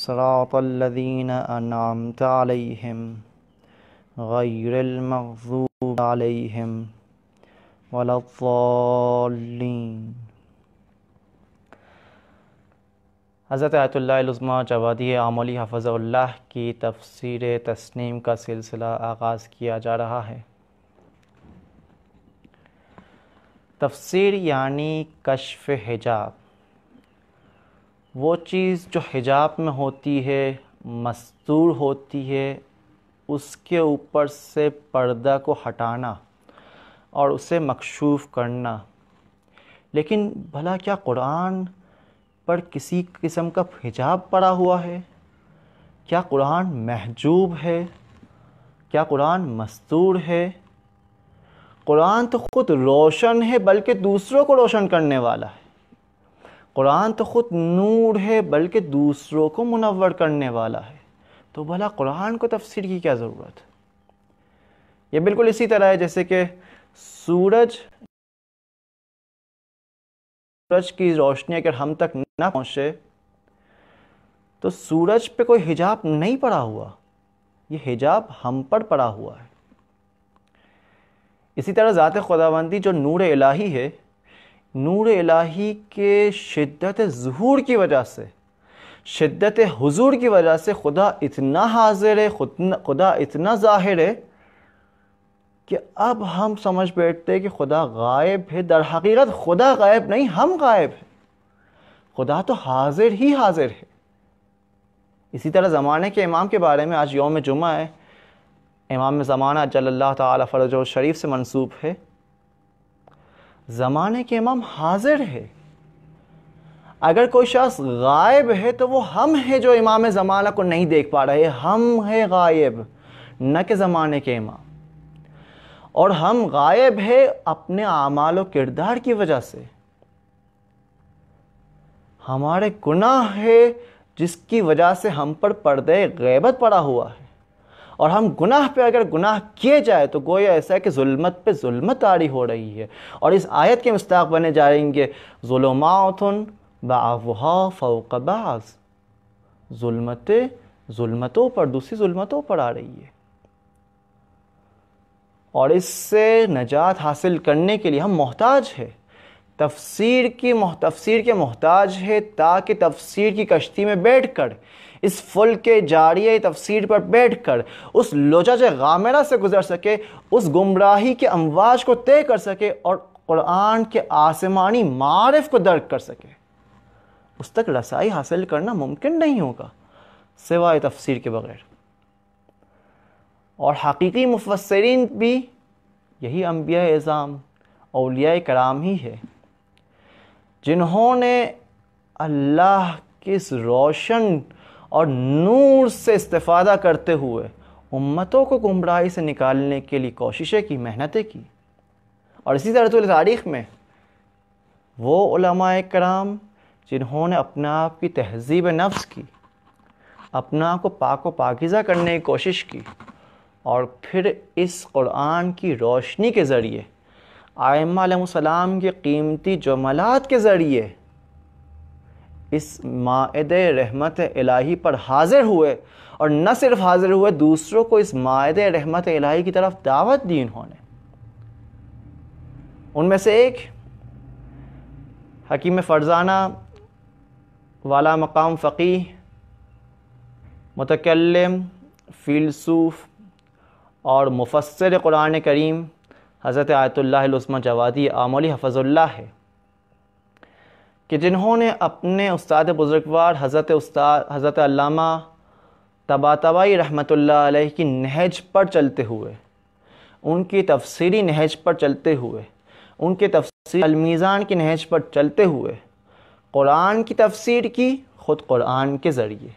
صراط الذين أنعمت عليهم غير المغضوب عليهم ولا الضالين हज़रत आयतुल्लाज़मा जवादी आमली हफ़ज़ल्ला की तफसीर तस्नीम का सिलसिला आगाज़ किया जा रहा है तफसीर यानी कशफ़ हिजाब वो चीज़ जो हिजाब में होती है मस्तूर होती है उसके ऊपर से पर्दा को हटाना और उसे मकशूफ़ करना लेकिन भला क्या कुरान पर किसी किस्म का हिजाब पड़ा हुआ है क्या कुरान महजूब है क्या कुरान मस्तूर है कुरान तो ख़ुद रोशन है बल्कि दूसरों को रोशन करने वाला है कुरान तो ख़ुद नूर है बल्कि दूसरों को मुनवर करने वाला है तो भला कुरान को तफसीर की क्या ज़रूरत है यह बिल्कुल इसी तरह है जैसे कि सूरज सूरज की रोशनी अगर हम तक ना पहुँचे तो सूरज पे कोई हिजाब नहीं पड़ा हुआ ये हिजाब हम पर पड़ा हुआ है इसी तरह ज़ात खुदाबंदी जो नूर इलाही है नूर इलाही के शिद्दत जहूर की वजह से शिद्दत हुजूर की वजह से खुदा इतना हाजिर है खुदा इतना ज़ाहिर है कि अब हम समझ बैठते कि खुदा गायब है दर हकीकत खुदा गायब नहीं हम गायब हैं खुदा तो हाजिर ही हाजिर है इसी तरह ज़माने के इमाम के बारे में आज योम जुमा है इमाम ज़माना जल्ला तरज फ़र्ज शरीफ से मनसूब है ज़माने के इमाम हाजिर है अगर कोई शख्स गायब है तो वो हम हैं जो इमाम ज़माना को नहीं देख पा रहे हम हैं गायब न के ज़माने के इमाम और हम गायब है अपने अमाल किरदार की वजह से हमारे गुनाह है जिसकी वजह से हम पर पर्दे गैबत पड़ा हुआ है और हम गुनाह पे अगर गुनाह किए जाए तो गोया ऐसा है कि जुल्मत पे जुल्मत आड़ी हो रही है और इस आयत के मुस्ताक बने जाएंगे जुलमातन बाहा फ़ोकबाज़ जुल्मतें जुल्मतों पर दूसरी जुल्मतों पर आ रही है और इससे नजात हासिल करने के लिए हम मोहताज है तफसीर की तफसीर के मोहताज है ताकि तफसीर की कश्ती में बैठ कर इस फुल के जारिय तफसीर पर बैठ कर उस से गामेरा से गुजर सके उस गुमराही के अमवाज को तय कर सके और कुरान के आसमानी मारफ को दर्द कर सके उस तक रसाई हासिल करना मुमकिन नहीं होगा सिवाय तफसीर के बगैर और हकीकी मुफसरीन भी यही अम्बिया एज़ाम अलिया कराम ही है जिन्होंने अल्लाह किस रोशन और नूर से इस्तादा करते हुए उम्मतों को गुमराही से निकालने के लिए कोशिशें की मेहनतें की और इसी तरह तो तारीख़ में वो कराम जिन्होंने अपने आप की तहजीब नफ्स की अपने आप को पाक व पाकिज़ा करने की कोशिश की और फिर इस कुरान की रोशनी के ज़रिए आयम के कीमती जमलात के ज़रिए इस माद रहमत इलाही पर हाज़िर हुए और न सिर्फ हाज़िर हुए दूसरों को इस माद रहमत इलाही की तरफ दावत दी इन्होंने उनमें से एक हकीम फ़रजाना वाला मकाम फ़कीह मतकलम फ़िलसूफ़ और मुफसर कुरान करीम हज़रत आयतुल्लास्मा जवादी आमोली हफजुल्ला है कि जिन्होंने अपने उस्ताद बुज़ुर्गवार हज़रत उस्ताद हज़रत अल्लामा तबातबाई रहमत अलैह की नहज पर चलते हुए उनकी तफसीरी नहज पर चलते हुए उनके तफसर अलमीज़ान की नहज पर चलते हुए क़ुरान की तफसीर की ख़ुद क़ुरान के ज़रिए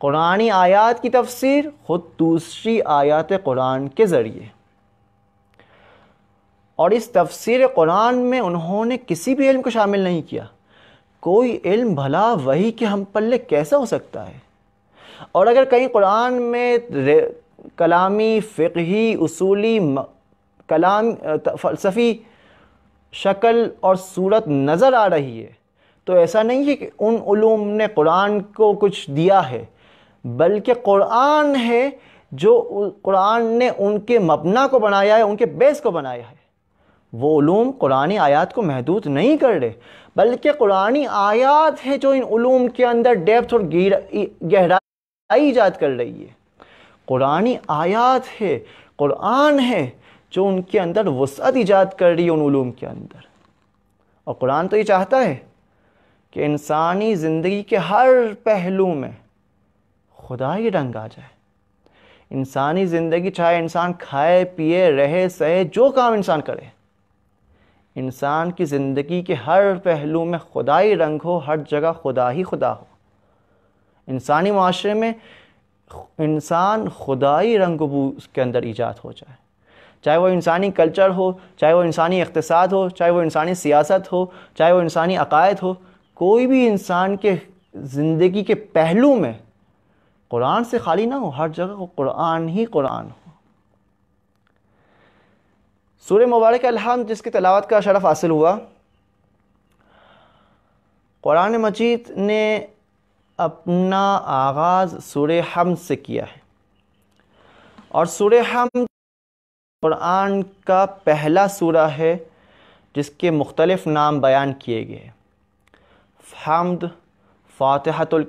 क़ुरानी आयात की तफसीर ख़ुद दूसरी आयात क़ुरान के ज़रिए और इस तफसर कुरान में उन्होंने किसी भी इल्म को शामिल नहीं किया कोई इल्म भला वही के हम पल्ले कैसा हो सकता है और अगर कहीं कुरान में कलामी फ़िकी उसूली कलाम फ़लसफ़ी शक्ल और सूरत नज़र आ रही है तो ऐसा नहीं है कि उन उलूम ने कुरान को कुछ दिया है बल्कि कुरान है जो कुरान ने उनके मबना को बनाया है उनके बेस को बनाया है वो कुरानी आयात को महदूद नहीं कर रहे बल्कि कुरानी आयात है जो इन ूम के अंदर डेप्थ और गहराई ईजाद कर रही है कुरानी आयात है कुरान है जो उनके अंदर वसअत ईजाद कर रही है उन के अंदर और कुरान तो ये चाहता है कि इंसानी ज़िंदगी के हर पहलू में खुदा ही रंग आ जाए इंसानी ज़िंदगी चाहे इंसान खाए पिए रहे सहे जो काम इंसान करे इंसान की ज़िंदगी के हर पहलू में खुदाई रंग हो हर जगह खुदा ही खुदा हो इंसानी माशरे में इंसान खुदाई रंग के अंदर ईजाद हो जाए चाहे वो इंसानी कल्चर हो चाहे वो इंसानी अकतसाद हो चाहे वो इंसानी सियासत हो चाहे वो इंसानी अकायद हो कोई भी इंसान के ज़िंदगी के पहलू में कुरान से खाली ना हो हर जगह कुरान ही कुरान हो सूर मुबारक अलहम जिसकी तलावत का शरफ़ हासिल हुआ क़ुरान मजीद ने अपना आगाज़ सूर हम से किया है और सूर हम क़ुरान का पहला सूरा है जिसके मुख्तलिफ़ नाम बयान किए गए हमद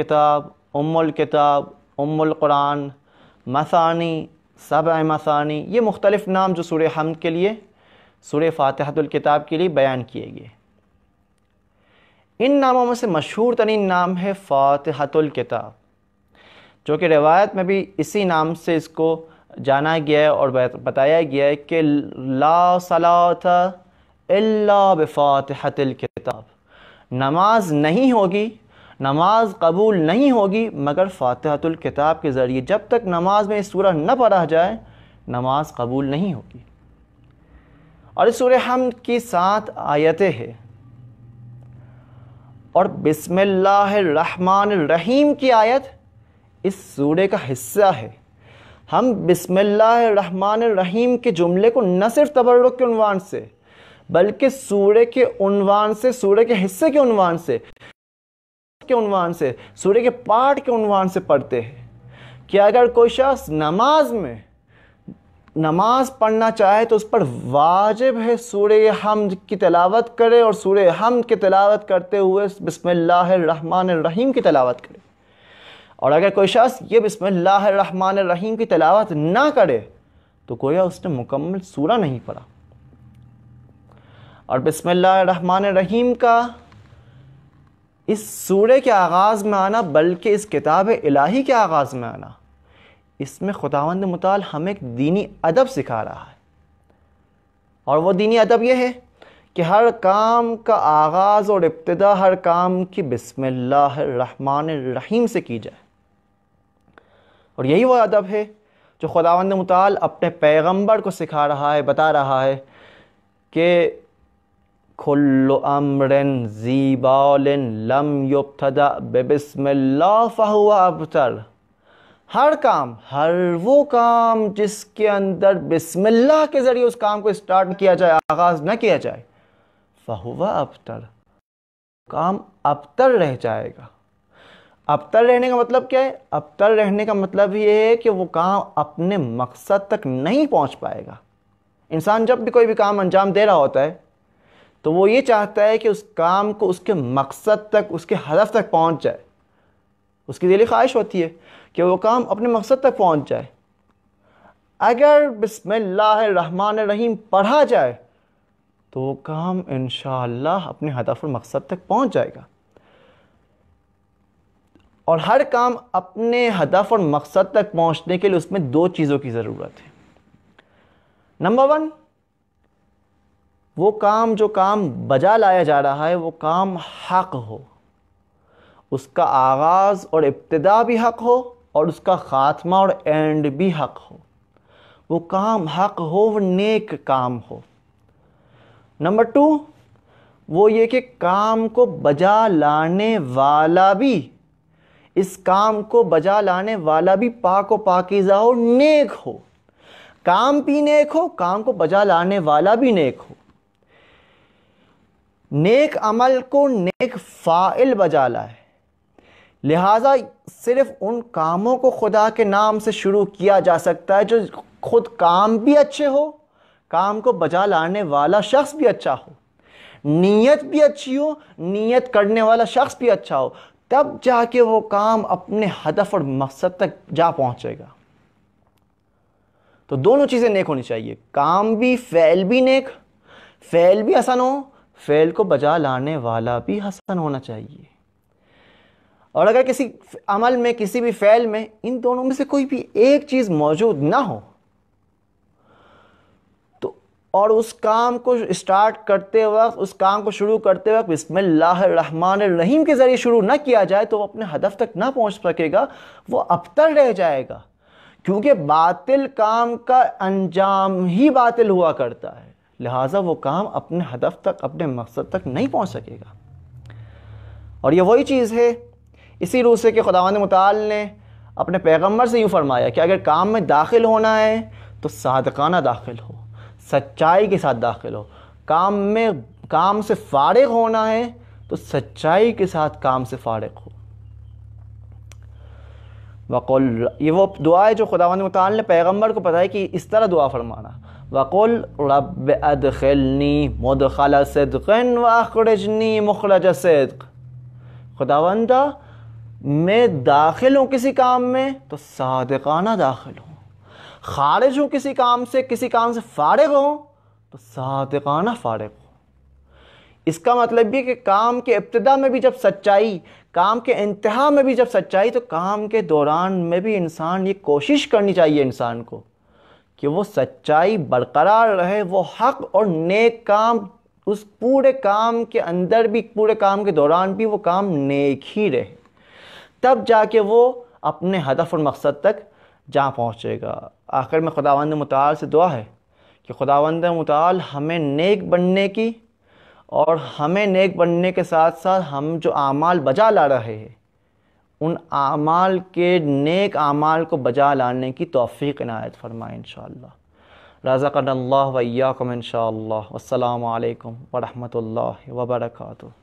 किताब उमुल किताब उम्मुल क़ुरान मसानी सब मसानी ये मुख्तलिफ़ नाम जो सूर्य हमद के लिए सूर्य फ़ातहतुल्किताब के लिए बयान किए गए इन नामों में से मशहूर तरीन नाम है फ़ातहतुल्किताब जो कि रिवायत में भी इसी नाम से इसको जाना गया है और बताया गया है कि ला सला इल्ला बफ़ातहतुल्किताब नमाज नहीं होगी नमाज कबूल नहीं होगी मगर फ़ातहतुल किताब के ज़रिए जब तक नमाज में इस सूरह न पढ़ा जाए नमाज कबूल नहीं होगी और इस सूर हम की सात आयतें हैं और बिस्मिल्लाहमान रहीम की आयत इस सूर्य का हिस्सा है हम बिस्मिल्लाहमान रहीम के जुमले को न सिर्फ तबर्रुक के उनवान से बल्कि सूर्य के उनवान से सूर्य के हिस्से के उनवान से के उनवान से सूर्य के पाठ के उनवान से पढ़ते हैं कि अगर कोई शख्स नमाज में नमाज पढ़ना चाहे तो उस पर वाजिब है सूर्य हम की तलावत करे और सूर्य हम की तलावत करते हुए बसमिल्लाम की तलावत करे और अगर कोई शख्स ये बसमिल्लाम की तलावत ना करे तो गोया उसने मुकम्मल सूरा नहीं पढ़ा और बसमिल्लाम का इस सूर्य के आगाज़ में आना बल्कि इस किताब इलाही के आगाज़ में आना इसमें खुदावंद मताल हमें एक दीनी अदब सिखा रहा है और वो दीनी अदब यह है कि हर काम का आगाज़ और इब्तदा हर काम की रहीम से की जाए और यही वो अदब है जो खुदावंद मताल अपने पैगम्बर को सिखा रहा है बता रहा है कि कुल्लु अमरन जीबालिन लम युबतदा बेबिस्मिल्लाह फहुआ अबतर हर काम हर वो काम जिसके अंदर बिस्मिल्लाह के ज़रिए उस काम को स्टार्ट किया जाए आगाज़ न किया जाए फहुआ अबतर काम अबतर रह जाएगा अबतर रहने का मतलब क्या है अबतर रहने का मतलब ये है कि वो काम अपने मकसद तक नहीं पहुंच पाएगा इंसान जब भी कोई भी काम अंजाम दे रहा होता है तो वो ये चाहता है कि उस काम को उसके मकसद तक उसके हदफ तक पहुँच जाए उसकी दिली ख्वाहिश होती है कि वो काम अपने मकसद तक पहुँच जाए अगर बसमान रहीम पढ़ा जाए तो वो काम इन अपने हदफ और मकसद तक पहुँच जाएगा और हर काम अपने हदफ और मकसद तक पहुँचने के लिए उसमें दो चीज़ों की ज़रूरत है नंबर वन वो काम जो काम बजा लाया जा रहा है वो काम हक हो उसका आगाज़ और इब्तदा भी हक हो और उसका ख़ात्मा और एंड भी हक हो वो काम हक हो वो नेक काम हो नंबर टू वो ये कि काम को बजा लाने वाला भी इस काम को बजा लाने वाला भी पाक व पाकिज़ा हो नेक हो काम भी नेक हो काम को बजा लाने वाला भी नेक हो नेक अमल को नेक फ़ाइल बजा लाए लिहाजा सिर्फ़ उन कामों को खुदा के नाम से शुरू किया जा सकता है जो खुद काम भी अच्छे हो काम को बजा लाने वाला शख्स भी अच्छा हो नीयत भी अच्छी हो नीयत करने वाला शख्स भी अच्छा हो तब जाके वो काम अपने हदफ और मकसद तक जा पहुंचेगा तो दोनों चीज़ें नेक होनी चाहिए काम भी फ़ैल भी नेक फ़ैल भी आसान हो फेल को बजा लाने वाला भी हसन होना चाहिए और अगर किसी अमल में किसी भी फैल में इन दोनों में से कोई भी एक चीज़ मौजूद ना हो तो और उस काम को स्टार्ट करते वक्त उस काम को शुरू करते वक्त बसमान रहीम के ज़रिए शुरू ना किया जाए तो वो अपने हदफ तक ना पहुंच सकेगा वो अबतर रह जाएगा क्योंकि बातिल काम का अंजाम ही बातिल हुआ करता है लिहाजा वो काम अपने हदफ तक अपने मकसद तक नहीं पहुँच सकेगा और यह वही चीज़ है इसी रूस से कि खुदावंद मताल ने अपने पैगम्बर से यूँ फरमाया कि अगर काम में दाखिल होना है तो सादकाना दाखिल हो सच्चाई के साथ दाखिल हो काम में काम से फारग होना है तो सच्चाई के साथ काम से फारग हो वक़ुल ये वो दुआ है जो खुदावंद मताल ने पैगम्बर को पता है कि इस तरह दुआ फरमाना वक़ुल रब अदखलनी मदखल सदकन व अखरजनी मखरज सदक खुदावंदा मैं दाखिल हूँ किसी काम में तो सादकाना दाखिल हूँ खारिज हूँ किसी काम से किसी काम से फ़ारग हूँ तो सादकाना फ़ारग हूँ इसका मतलब ये कि काम के इब्तदा में भी जब सच्चाई काम के इंतहा में भी जब सच्चाई तो काम के दौरान में भी इंसान ये कोशिश करनी चाहिए इंसान को कि वो सच्चाई बरकरार रहे वो हक और नेक काम उस पूरे काम के अंदर भी पूरे काम के दौरान भी वो काम नेक ही रहे तब जाके वो अपने हदफ और मकसद तक जा पहुँचेगा आखिर में खुदावंद मताल से दुआ है कि खुदावंद मताल हमें नेक बनने की और हमें नेक बनने के साथ साथ हम जो आमाल बजा ला रहे हैं उन आमाल के नेक आमाल को बजा लाने की तोफ़ी इनायत फरमाए इन रज़ाकल्ला वैयाकम इन शाह वालकम वरहमल वबरकू